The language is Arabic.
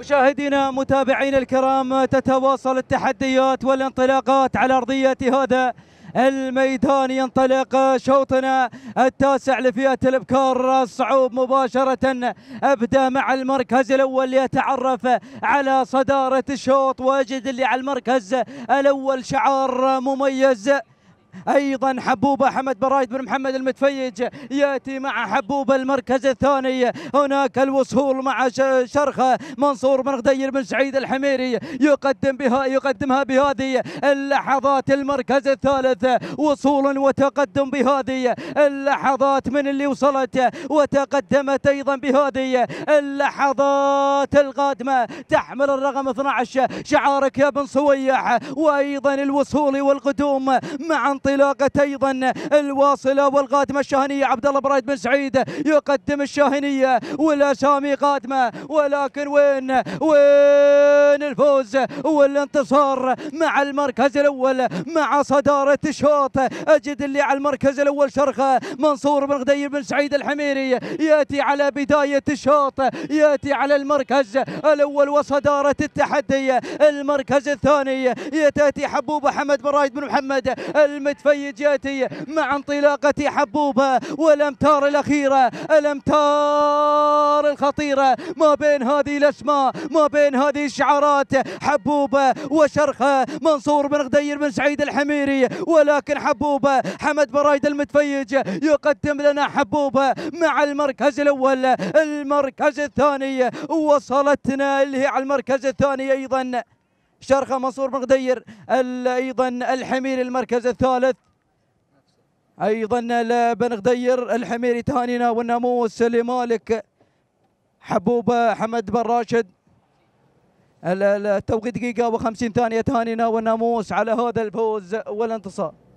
مشاهدينا متابعينا الكرام تتواصل التحديات والانطلاقات على ارضيه هذا الميدان ينطلق شوطنا التاسع لفئة الابكار الصعوب مباشرة ابدا مع المركز الاول ليتعرف على صدارة الشوط واجد اللي على المركز الاول شعار مميز ايضا حبوبه حمد برايد بن محمد المتفيج ياتي مع حبوبه المركز الثاني هناك الوصول مع شرخه منصور بن غدير بن سعيد الحميري يقدم بها يقدمها بهذه اللحظات المركز الثالث وصول وتقدم بهذه اللحظات من اللي وصلت وتقدمت ايضا بهذه اللحظات القادمه تحمل الرقم 12 شعارك يا بن صويح وايضا الوصول والقدوم مع انطلاقة أيضا الواصلة والقادمة الشاهنية عبد الله برايد بن سعيد يقدم الشاهنية والأسامي قادمة ولكن وين وين الفوز والانتصار مع المركز الأول مع صدارة الشوط أجد اللي على المركز الأول شرخة منصور بن غدير بن سعيد الحميري يأتي على بداية الشوط يأتي على المركز الأول وصدارة التحدي المركز الثاني يتأتي حبوب حمد برايد بن محمد الم متفيجاتي مع انطلاقة حبوبة والأمتار الأخيرة الأمتار الخطيرة ما بين هذه الأسماء ما بين هذه الشعارات حبوبة وشرخة منصور بن غدير بن سعيد الحميري ولكن حبوبة حمد برايد المتفيج يقدم لنا حبوبة مع المركز الأول المركز الثاني وصلتنا اللي هي على المركز الثاني أيضا شرخه منصور بن غدير ايضا الحميري المركز الثالث ايضا بن غدير الحميري تهانينا والناموس لمالك حبوب حمد بن راشد التوقيت دقيقه و50 ثانيه تهانينا والناموس على هذا الفوز والانتصار